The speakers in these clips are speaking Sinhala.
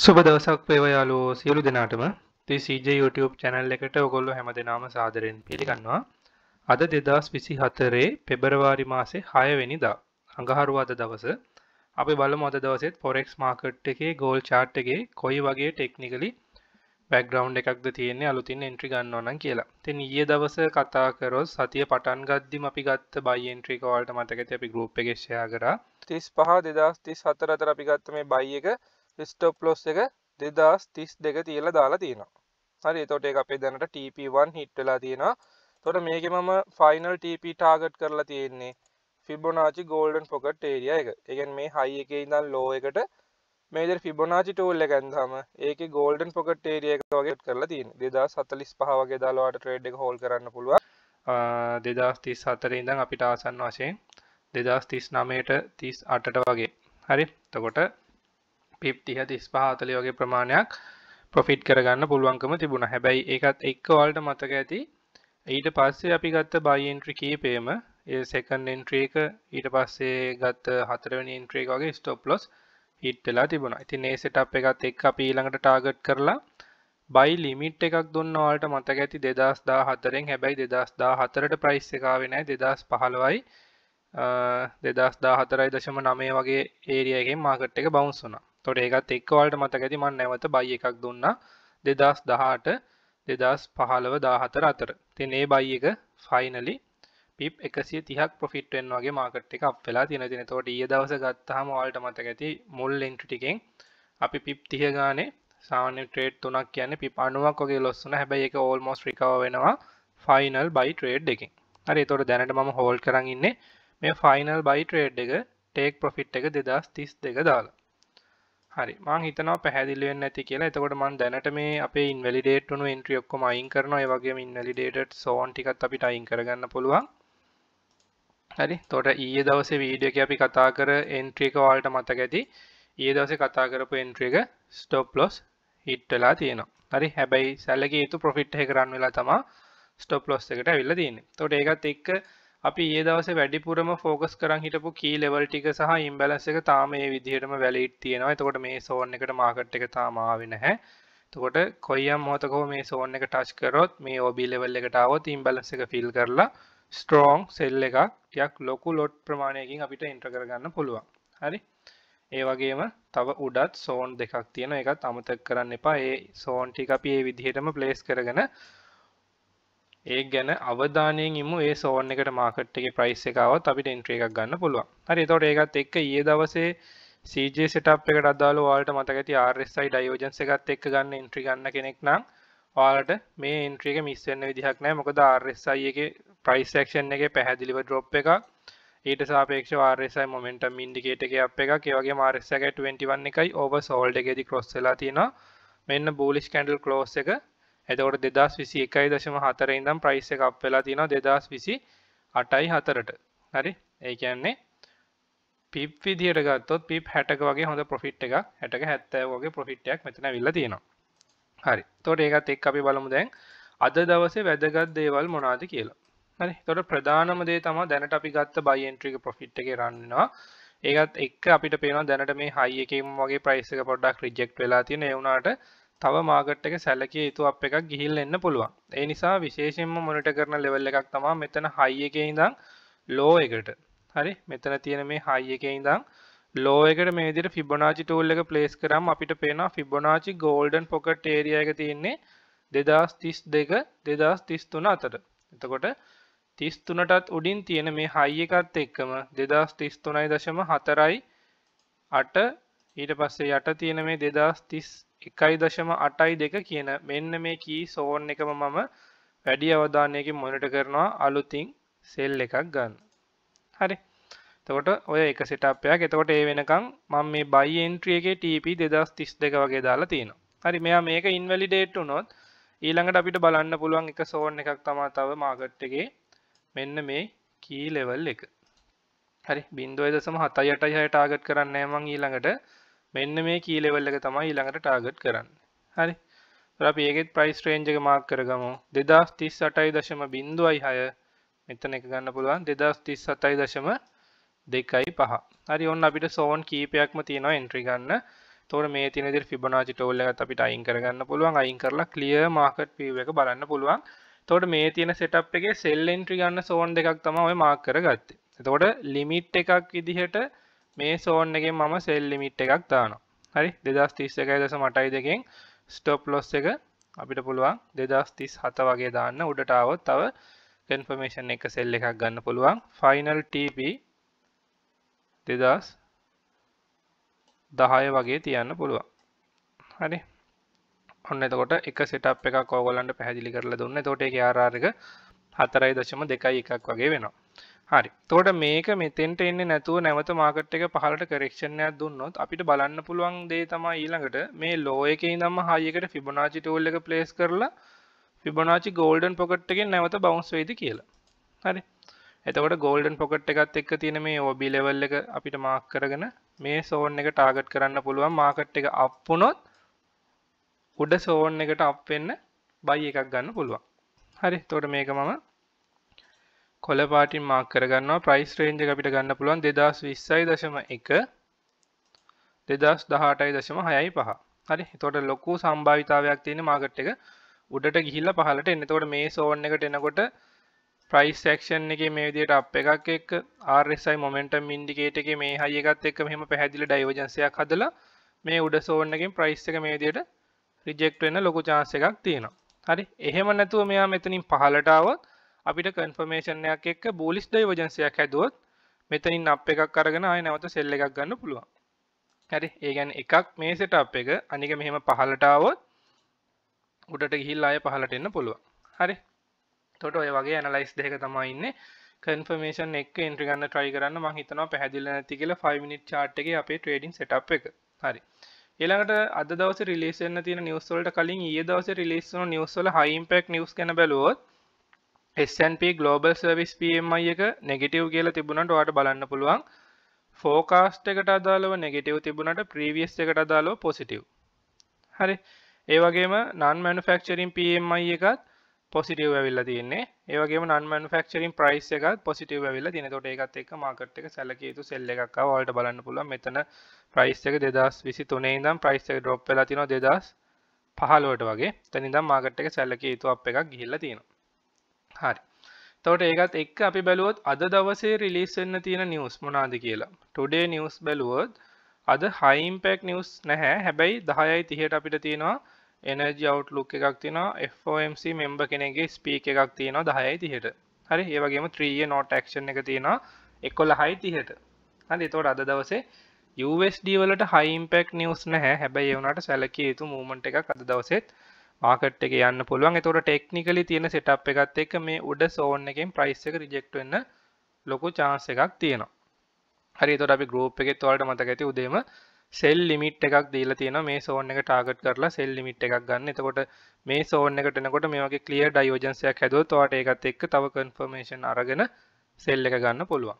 සුබ දවසක් පේවයාලෝ සියලු දෙනාටම ති CJ YouTube චැනල් එකට ඔගොල්ලො හැම දෙනාම සාදරයෙන් පිළිගන්නවා අද දෙදස් විසි හතරේ පෙබරවාරි මාසේ හයවෙනිදා අඟහරුවාද දවස අපි බල මොද දවසෙත් පොරෙක්ස් මාකට් එකේ ගෝල් චාට් එකගේ කොයි වගේ ටෙක්නිකලි බැක්ග්‍රවන්් එකක්ද තියන්නේ අලුතින් එන්ට්‍රි ගන්නවනන් කියලා තින් ඒ දවස කතාකරොස් සතිය පටන් ගද්දිම අපි ගත්ත බයින්ට්‍රිකවල්ට මතකත අපි ගරුප් එකේෂයා කරා තිස් පහ දෙදස් තිස් හතර අතර අපි ගත්ත මේ බයි එක ස්ටප් ලොස් එක දෙදස් තිස් දෙක තියලා දාලා තියෙනවා හරි තොට එක අපේ දැනට TP1 හිට් වෙලා තියෙනවා තොට මේක මම ෆයිනල් TP ටාගට් කරලා තියෙන්නේ ෆිබොනාචි ගෝල්ඩන් පොකට් ඒරිය එක එකන් මේ හයි එක ඉඳන් ලෝ එකට මේදර ෆිබොනාචි ටූල් එක ඇන්දහම ඒක ගෝල්ඩන් පොකට් ඒරිය එක වගේ කරලා තියෙන දෙදස් සතලිස් පහ වගේ දාලාට ට්‍රේඩ් එක හෝල් කරන්න පුළුවන් දෙදස් තිස් හතර ඉඳන් අපිට ආසන්න වශයෙන් දෙදස් තිස් නමයට තිස් අටට වගේ හරි තකොට පිප්තිහ තිස් පහතලය වගේ ප්‍රමාණයක් ප්‍රොෆිට් කරගන්න පුළුවන්කම තිබුණ හැබැයි එකත් එක්ක වල්ට මතක ඇති ඊට පස්සේ අපි ගත්ත බයින්ට්‍රි කීපේම ඒ සෙකන් එන්ට්‍රේ එක ඊට පස්සේ ගත්ත හතරවනි එන්ට්‍රේ වගේ ස්ටොප් ලොස් හිට්ටලා තිබුණ ඉතින් ඒ සෙට් එකත් එක් අපි ඊළඟට ටාගට් කරලා බයි ලිමිට් එකක් දුන්නවාට මතක ඇති දෙදස් දා හතරෙන් හැබැයි දෙදස් දා හතරට ප්‍රයිස් එකකාව නෑ දෙදස් පහළවයි දෙදස් දා හතරයි දශම නමේ වගේ ඒරියගෙන් මාකට් එක බවන්සුනා තොට ඒකත් එක්වලට මතකඇති මන් නැවත බයි එකක් දුන්න දෙදස් දහට දෙදස් පහළව දාහතර අතර තිනේ බයි එක ෆයිනලි පිප් එකසිය තිහක් පොෆිට්ෙන් වගේ මාකට් එක අපවෙලා තින තින තොට ඒ දවස ගත්තහම වාල්ට මතක ඇති මුල් ලෙන්ටිටිකෙන් අපි පිප් තිහ ගානේ සාන ට්‍රේඩ් තුනක් කියන්න පි අනුවක් වගේ ලොස්සන හැබැයි එක ඕල්මොස් ්‍රිකාව වෙනවා ෆයිනල් බයි ට්‍රේඩ් එකින් හරි තොට දැනට මම හෝල් කරන්න ඉන්නේ මේ ෆයිනල් බයි ට්‍රේඩ් එක ටේක් පොෆිට් එක දෙදස් තිස් දෙක දාලා හරි මං හිතනවා පැහැදිලි වෙන්නේ නැති කියලා. එතකොට මං දැනට මේ අපේ ඉන්වැලිඩේට් වුණු එන්ට්‍රි ඔක්කොම අයින් කරනවා. ඒ වගේම ඉන්වැලිඩේටඩ් සෝන් ටිකත් අපිට අයින් කරගන්න පුළුවන්. හරි. එතකොට ඊයේ දවසේ වීඩියෝ එකේ අපි කතා කර එන්ට්‍රි එක ඔයාලට මතක ඇති. ඊයේ දවසේ කතා කරපු එන්ට්‍රි එක ස්ටොප් ලොස් හිට් වෙලා තියෙනවා. හරි. හැබැයි සැලකිය යුතු ප්‍රොෆිට් එක රන් වෙලා තමයි ස්ටොප් ලොස් එකට ඇවිල්ලා තියෙන්නේ. එතකොට ඒකත් එක්ක අපි ඒ දවස වැඩිපුරම ෆෝකස් කරන් හිටපු කී ලෙවල් ටික සහ ඉම්බැලස් එක තාම ඒ විදිහටම වැලීට් තියෙනවා එතකොට මේ සෝන් එකට මාකට් එක තාම ආවේ නැහැ එතකොට කොයියම් මොහොතකෝ මේ සෝන් එක ටච් කරොත් මේ OB ලෙවල් එකට આવොත් ඉම්බැලස් එක ෆීල් කරලා ස්ට්‍රෝං සෙල් එකක් ටිකක් ලොකු ලොට් ප්‍රමාණයකින් අපිට එන්ටර් කරගන්න පුළුවන් හරි ඒ වගේම තව උඩත් සෝන් දෙකක් තියෙන එකත් අමතක කරන්න එපා ඒ සෝන්ටි අපි ඒ විදිහටම ප්ලේස් කරගෙන ඒ ගැන අවධානයෙන් ඉමු ඒ සෝන් එකට මාකට් එකේ ප්‍රයිස් එකවත් අපිට එන්ට්‍රී එකක් ගන්න පුළුවන්. හරි එතකොට ඒකත් එක්ක ඊයේ දවසේ CJ setup එකට අදාළව ඔයාලට මතක ඇති RSI divergence එකත් එක්ක ගන්න එන්ට්‍රී ගන්න කෙනෙක් නම් ඔයාලට මේ එන්ට්‍රී එක මිස් වෙන්න විදිහක් නැහැ. මොකද RSI එකේ price action එකේ පැහැදිලිව drop එකක්. ඊට සාපේක්ෂව RSI momentum indicator එකේ up එකක්. ඒ වගේම RSI එක 21 එකයි oversold එකේදී cross වෙලා තියෙනවා. මෙන්න bullish candle close එක එතකොට 2021.4 ඉඳන් ප්‍රයිස් එක අප් වෙලා තියෙනවා 2028.4ට. හරි? ඒ කියන්නේ පිප් විදියට ගත්තොත් පිප් 60ක වගේ හොඳ ප්‍රොෆිට් එකක් 60ක 70ක වගේ ප්‍රොෆිට් එකක් මෙතන අවිල්ලා තියෙනවා. හරි. එතකොට ඒකත් එක්ක අපි බලමු දැන් අද දවසේ වැදගත් දේවල් මොනවද කියලා. හරි. එතකොට ප්‍රධානම දේ තමයි දැනට අපි ගත්ත buy entry එක profit එකේ run වෙනවා. ඒකත් එක්ක අපිට පේනවා දැනට මේ high එකේම වගේ price එක පොඩ්ඩක් reject වෙලා තියෙන. ඒ වුණාට තව මාගට් එක සැලකිය යුතු අප් එකක් ගිහිල් එන්න පුළුවන්. ඒ නිසා විශේෂයෙන්ම මොනිටර් කරන ලෙවල් එකක් තමයි මෙතන high එකේ ඉඳන් low එකට. හරි මෙතන තියෙන මේ high එකේ ඉඳන් low එකට මේ විදිහට Fibonacci tool එක place කරාම අපිට පේනවා Fibonacci golden pocket area එක තියෙන්නේ 2032 2033 අතර. එතකොට 33ටත් උඩින් තියෙන මේ හයි එකත් එක්කම 2033.4යි 8 ඊට පස්සේ යට තියෙන මේ 2030 එකයි දශම අටයි දෙක කියන මෙන්න මේ කී සෝන් එකම මම වැඩි අවධානයකින් මොනිට කරනවා අලුතින් සෙල් එකක් ගන්න හරි තකොට ඔය එක සිටපයක් එතකොට ඒ වෙනකම් මම මේ බයි එන්ට්‍රිය එකේ TP 2032 වගේ දාලා තියෙනවා හරි මෙයා මේක ඉන්වැලිඩේට් වුණොත් ඊළඟට අපිට බලන්න පුළුවන් එක සෝන් එකක් තමා තව මාගට් එකේ මෙන්න මේ කී ලෙවල් එක හරි බින්දුවයි දසම හතයි අටයි හයට ආගට් කරන්න මං ඊළඟට මෙන්න මේ කීලෙවල් එක තමයි ඊළඟට ටාගට් කරන්න හරි අපි ඒකෙත් ප්‍රයිස් රේන්ජ් එක මාක් කරගමු දෙදස් තිස් අටයි දශම බින්දුවයි හය මෙතන එක ගන්න පුළුවන් දෙදස් තිස් සතයි දශම දෙකයි පහ හරි ඔන්න අපිට සෝන් කීපයක්ම තියෙනවා එන්ට්‍රි ගන්න තොර මේ තින දි ෆිබනාචි ටෝල්ල එකත් අපිට අයින් කරගන්න පුළුවන් අයින් කරලා කලිය මාකට් පිව එක බලන්න පුළුවන් තොට මේ තියෙන සෙටප් එක සෙල් එන්ට්‍රි ගන්න සෝන් දෙකක් තම ඔය මාක් කර ගත්ත තොට ලිමිට් එකක් විදිහට මේ සෝන් එකෙන් මම සෙල් ලිමිට් එකක් දානවා හරි දෙදස් තිස් එකයි දස මටයි දෙකෙන් ස්ටොප් ලොස් එක අපිට පුළුවන් දෙදස් තිස් හත වගේ දාන්න උඩටාවොත් තව කන්ෆර්මේෂන් එක සෙල් එකක් ගන්න පුළුවන් ෆයිනල් TP දෙදස් දහය වගේ තියන්න පුළුවන් හරි ඔන්න එතකොට එක සෙටප් එකක් ඕගොල්ලන්ට පැහැදිලි කරලා දුන්න එතකොට ඒකේ RR එක 4.2 එකක් වගේ වෙනවා හරි තෝට මේක මෙතෙන්ට එන්න නැතුව නැවත මාකට් එක පහලට කරෙක්ෂණයක් දුන්නොත් අපිට බලන්න පුළුවන් දේ තමයි ඊළඟට මේ ලෝ එකේ ඉඳන්ම high එකට Fibonacci tool එක ප්ලේස් කරලා Fibonacci golden pocket එකෙන් නැවත bounce වෙයිද කියලා. හරි. එතකොට golden pocket එකත් එක්ක තියෙන මේ OB level එක අපිට mark කරගෙන මේ zone එක target කරන්න පුළුවන් market එක up වුණොත් උඩ zone එකට up වෙන්න buy එකක් ගන්න පුළුවන්. හරි. එතකොට මේක මම කොලපාටින් මාක් කරගන්නවා ප්‍රයිස් රේන්ජ අපිට ගන්න පුළුවන් දෙදස් විස්සයි දශම එක දෙදස් දහටයි දශම හයයි පහ හරි තොට ලොකු සම්භාවිතාවයක් තියෙන මාගට් එක උඩට ගිහිල්ල පහලට එන්න තොට මේ සෝන් එකට එනකොට ප්‍රයිස් ක්ෂන් එක මේ විදියට අප එකක් එක් ආර්SI මොමෙන්ටම් ඉන්ඩිකේට එක මේ හයකත් එක් මෙම පැහැදිලි ඩයිවජන්සයක් හදලා මේ උඩ සෝන්නකින් ප්‍රයිස් එක මේ විදියට රිජෙක්ට් වෙන ලොකු චාන්ස එකක් තියෙනවා හරි එහෙම නැතුව මෙයා මෙතනින් පහලටාවත් අපිට කන්ෆර්මේෂණයක් එක්ක බූලිස් ඩයිවර්ජන්සියක් හැදුවොත් මෙතනින් අප් එකක් අරගෙන ආය නැවත සෙල් එකක් ගන්න පුළුවන් හරි ඒ ගැන එකක් මේ සෙට අප් එක අනික මෙහෙම පහලටාවොත් උඩට ගිහිල් අය පහලට එන්න පුළුවන් හරි තොට ඔය වගේ ඇනලයිස් දෙක තමයින්න කන්ෆර්මේෂන් එක ඉන්ට්‍රගන්න ට්‍රයි කරන්න මං හිතනවා පැහදිල නැති කියල 5 මිනිට් චාට් එක අපේ ට්‍රේඩින් සෙට් එක හරි එළඟට අද දවස රිලේෂන තින නිවස්සවලට කලින් ඒ දවස රිලේස්න නිවස්සල හයිම්පෙක් නිියස් කන බැලුවොත් SNP ගලෝබල් සර්විස් පMI එක නෙගටව් කියලා තිබුණට වාට බලන්න පුළුවන් ෆෝකාස්ට එකට අදාලව නෙගටව් තිබුණට ප්‍රීවියස් එකට අදාලෝ පොසිටව් හරි ඒවගේම නන් මනුෆක්චරින් පMI එකත් පොසිටව් ඇවිල්ල තියන්නේ ඒවගේ නන් මනුෆක්චරින් ප්‍රයිස් එකත් පොසිටව් ඇවිල්ල දින තොට එකත් එක් මාකට එක සැලකේතු සෙල්ල එකක් වලට බලන්න පුළුව මෙතන ප්‍රයිස් එක දෙදස් විසි තුනේ දම් ප්‍රයිස් එක ඩොප් ලතින දෙදස් පහලුවට වගේ තනිදම් මාගට් එක සැල්ලක යුතු අප එකක් ගිහිල්ල තියෙනවා හරි තවට ඒකත් එක් අපි බැලුවොත් අද දවසේ රිලිස් වෙන්න තියෙන නිවස් මොනාද කියලා ටොඩේ නිවස් බැලුවොත් අද හයිම්පෙක් නිවස් නැහැ හැබැයි දහයයි තිහට අපිට තියෙනවා එනජ අවට්ලුක් එකක් තියෙනවා FOMC මෙම්බ කෙනෙගේ ස්පීක එකක් තියෙනවා දහයයි තිහට හරි ඒවගේම ත්‍රීිය නොටක්ෂන් එක තියෙනවා එක්කොල හයි තිහට හරි තෝට අද දවසේ USD වලට හයිම්පෙක් නිවස් නැහැ හැබැයි ඒවනට සැලකිය යුතු මූමට එකක් අද දවසෙත් මාකට් එක යන්න පුළුවන් එතකොට ටෙක්නිකලි තියෙන සෙටප් එකත් එක්ක මේ උඩ සෝන් එකෙන් ප්‍රයිස් එක රිජෙක්ට් වෙන්න ලොකු chance එකක් තියෙනවා. හරි එතකොට අපි group එකෙත් ඔයාලට මතක ඇති උදේම සෙල් ලිමිට් එකක් දීලා තියෙනවා මේ සෝන් එක ටාගට් කරලා සෙල් ලිමිට් එකක් ගන්න. එතකොට මේ සෝන් එකට එනකොට මේ වගේ clear divergence එකක් හැදුවොත් ඔයාලට ඒකත් එක්ක තව confirmation අරගෙන සෙල් එක ගන්න පුළුවන්.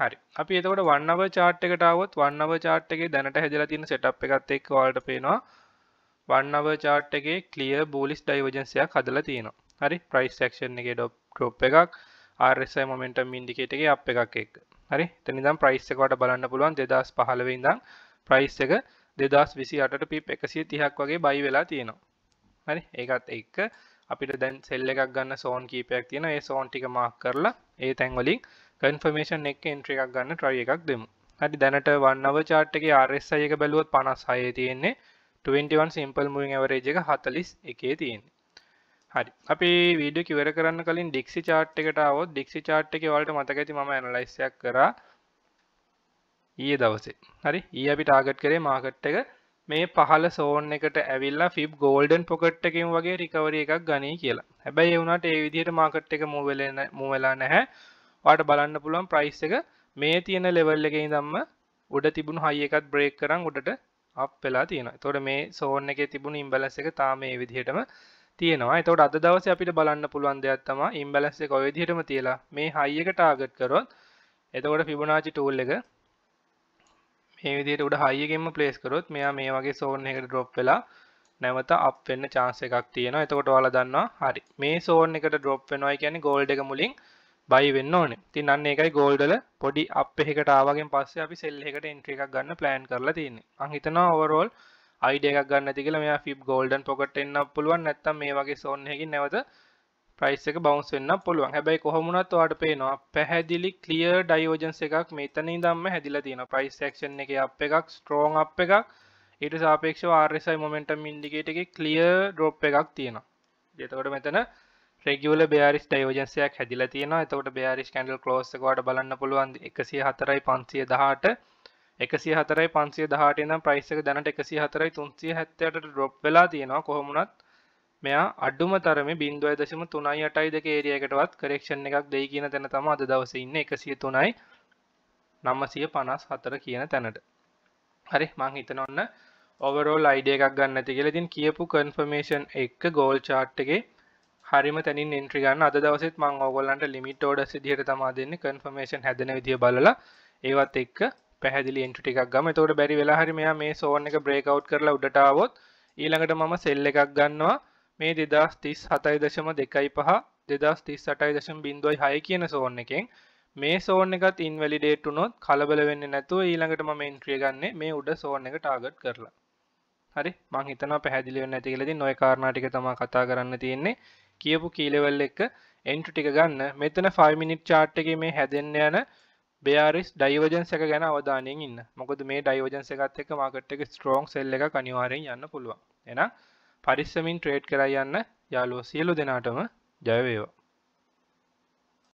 හරි අපි එතකොට වන්නව චාට් එකට આવොත් වන්නව චාට් එකේ දැනට හැදලා තියෙන සෙටප් එකත් එක්ක ඔයාලට පේනවා වන්නව චාට්ගේ කලිය බූලිස් ඩයිවජන්සියක් හදලා තියෙනවා හරි ප්‍රයිස් ක්ෂන් එක ඩොප් ටොප් එකක් ආර්ස මොමෙන්ට මින්ඩිකේටගේ අප එකක් එක් හරි තනිදම් ප්‍රයිස් එකවට බලන්න පුළුවන් දෙදස් පහලවෙඉදම් ප්‍රයිස් එක දෙදස් විසි අට පිප් එකසිය තිහක් වගේ බයි වෙලා තියෙනවා හරි ඒකත් එක්ක අපිට දැන් සෙල්ල එකක් ගන්න සෝන් කීපයක් තියෙන ඒ සෝන් ටික මාක් කරලා ඒ තැන්වලින් කන්ෆර්මේෂන් එක එන්ට්‍ර එකක් ගන්න ට්‍රයි එකක් දෙමු හරි දැනට වන්නව චාට්ටගේ ආරෙස්සයක බැලුවත් පනස් හය තියෙන්නේ 21 සිම්පල් මුවින් ඇවරේජ එක 41 තියෙන්නේ. හරි. අපි වීඩියෝ එක ඉවර කරන්න කලින් ඩික්සි chart එකට ආවොත් ඩික්සි chart එකේ ඔයාලට මතක ඇති මම ඇනලයිස් එකක් කරා ඊයේ දවසේ. හරි. ඊයේ අපි ටාගට් කරේ මාකට් එක මේ පහළ සෝන් එකට ඇවිල්ලා ෆිබ් ගෝල්ඩන් පොකට් එකෙන් වගේ රිකවරි එකක් ගනී කියලා. හැබැයි ඒ වුණාට ඒ විදිහට මාකට් එක මූව් වෙලා මූව් වෙලා නැහැ. ඔයාලට බලන්න පුළුවන් ප්‍රයිස් එක මේ තියෙන ලෙවල් එකේ ඉඳන්ම උඩ තිබුණු හයි එකත් බ්‍රේක් කරන් උඩට අප් වෙලා තියෙන තොට මේ සෝන් එක තිබුණ ඉම්බලස් එක තාම මේ විදිහටම තියෙනවා එතකොට අද දවසේ අපිට බලන්න පුළුවන් දෙයක් තමයි ඉම්බැලන්ස් එක ඔය විදිහටම තියලා මේ හයි එක ටාගට් කරොත් එතකොට ෆිබොනාචි ටූල් එක මේ විදිහට උඩ හයි එකෙන්ම ප්ලේස් කරොත් මෙයා මේ වගේ සෝන් එකට ඩ්‍රොප් වෙලා නැවත අප් වෙන්න chance එකක් තියෙනවා එතකොට ඔයාලා දන්නවා හරි මේ සෝන් එකට ඩ්‍රොප් වෙනවා කියන්නේ gold එක මුලින් බයි වෙන්න ඕන තින් අන්න එකයි ගෝල්ඩල පොඩි අප එකට ආවගෙන් පස්සේ අපි සෙල් එකට එන්ට්‍ර එකක් ගන්න ප්ලෑන් කරලා තියන්නේ අහිතනවා ඔවරෝල් අයිඩ එකක් ගන්න තිකල මෙයා ෆිබ් ගෝල්ඩන් පොකට එන්න පුළුවන් නැත්තම් මේ වගේ සොන්නහකින් නැවත ප්‍රයිස් එක බවන්ස් වෙන්න පුළුවන් හැබැයි කොහොමුණත් වාට පේනවා පැහැදිලි කලියර් ඩයිෝජන්ස එකක් මෙතන දම්ම හැදිලා තියෙන ප්‍රයිස්ක්ෂන් එක අප එකක් ස්ට්‍රෝන් අප එකක් ඊට සාපේක්ෂ ආර්සයි මොමෙන්ටම් ඉන්ඩිගේට එක කලියර් ඩෝප් එකක් තියෙනවා දෙතකොට මෙතන රෙගියල බෑරිස් ඩයෝජන්සයක් හැදිල තියෙනවා එතකොට බෑරිස් කැඩල් කලෝස්සකවාට බලන්න පුළුවන් එකසිය හතරයි පන්සිය දහට එකසි හතරයි පන්සිය දහට නම් ප්‍රයිසක දැනට එකසි හතරයි තුන්සිය හැත්තයට ඩොප් වෙලා තියෙනවා කොහොමුණත් මෙයා අඩුම තරම බින්දුව දශම තුනයි අටයි දෙක ඒරියකටවත් කරෙක්ෂණ එකක් දෙයි කියන තැන තම අද දවසඉන්න එකසිය තුනයි නම්මසිය පනස් හතර කියන තැනට හරි මං හිතන ඔන්න ඔවරෝල් අයිඩිය එකක් ගන්න ඇති කියලතින් කියපු කන්ෆර්මේෂන් එක්ක ගෝල් චාට්ගේ හරිම තැනින් ඉන්ට්‍රි ගන්න අද දවසෙත් මං ඕගොල්ලන්ට ලිමිට් ඕඩර් විදිහට තමා දෙන්නේ කන්ෆර්මේෂන් හැදෙන විදිය බලලා ඒවත් එක්ක පැහැදිලි එන්ට්‍රි ටිකක් ගම. එතකොට බැරි වෙලා හරි මෙයා මේ සෝන් එක බ්‍රේක් අවුට් කරලා උඩට ආවොත් ඊළඟට මම සෙල් එකක් ගන්නවා මේ 2037.25 2038.06 කියන සෝන් එකෙන් මේ සෝන් එකත් ඉන්වැලිඩේට් වුණොත් කලබල වෙන්නේ නැතුව ඊළඟට මම එන්ට්‍රිය ගන්න මේ උඩ සෝන් එක ටාගට් කරලා. හරි මං හිතනවා පැහැදිලි වෙන්න ඇති කියලා ඉතින් ওই කාරණා ටික තමයි කතා කරන්න තියෙන්නේ. කියපු කීලෙවල් එක එන්ට ටික ගන්න මෙතන 5 මිනිට් chart එකේ මේ හැදෙන්න යන බෙයාරිස් ඩයිවර්ජන්ස් එක ගැන අවධානයෙන් ඉන්න. මොකද මේ ඩයිවර්ජන්ස් එකත් එක්ක මාකට් එකේ ස්ට්‍රොං සෙල් එකක් අනිවාර්යෙන් යන්න පුළුවන්. එහෙනම් පරිස්සමින් ට්‍රේඩ් කරලා යන්න යාළුවෝ සියලු දෙනාටම ජය වේවා.